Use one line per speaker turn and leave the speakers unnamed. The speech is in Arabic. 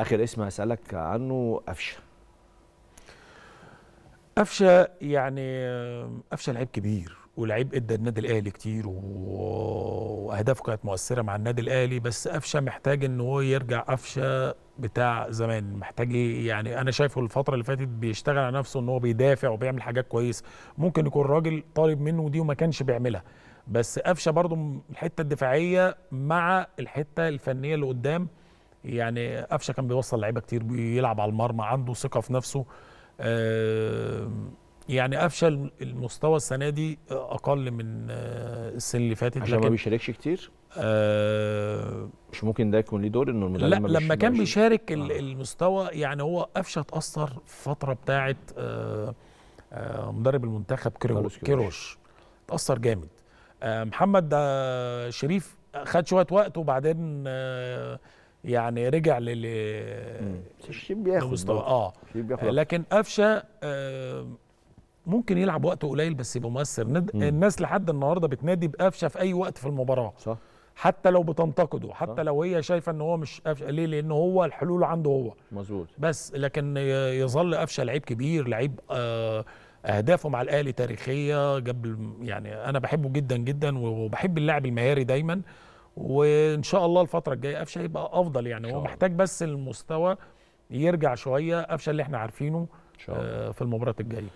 اخر اسم هسالك عنه قفشه قفشه يعني قفشه لعيب كبير ولعيب ادى النادي الاهلي كتير واهدافه كانت مؤثره مع النادي الاهلي بس قفشه محتاج ان هو يرجع قفشه بتاع زمان محتاج إيه؟ يعني انا شايفه الفتره اللي فاتت بيشتغل على نفسه ان هو بيدافع وبيعمل حاجات كويسه ممكن يكون راجل طالب منه دي وما كانش بيعملها بس قفشه برضه الحته الدفاعيه مع الحته الفنيه اللي قدام يعني قفشه كان بيوصل لعيبه كتير بيلعب على المرمى عنده ثقه في نفسه آه، يعني قفشه المستوى السنه دي اقل من آه، السنه اللي فاتت عشان ما بيشاركش كتير آه مش ممكن ده يكون ليه دور انه المدرب لا لما كان بيشارك آه. المستوى يعني هو قفشه اتاثر الفتره بتاعه آه آه مدرب المنتخب كيروش كيروش اتاثر جامد آه محمد آه، شريف خد شويه وقت وبعدين آه يعني رجع لل الشيب بياخد اه لكن قفشه آه ممكن يلعب وقت قليل بس يبقى مؤثر الناس لحد النهارده بتنادي بقفشه في اي وقت في المباراه صح حتى لو بتنتقده حتى صح. لو هي شايفه ان هو مش قفشه ليه لان هو الحلول عنده هو مظبوط بس لكن يظل قفشه لعيب كبير لعيب آه اهدافه مع الاهلي تاريخيه جاب يعني انا بحبه جدا جدا وبحب اللاعب المهاري دايما وان شاء الله الفتره الجايه قفشه هيبقى افضل يعني هو محتاج بس المستوى يرجع شويه قفشه اللي احنا عارفينه آه، في المباراه الجايه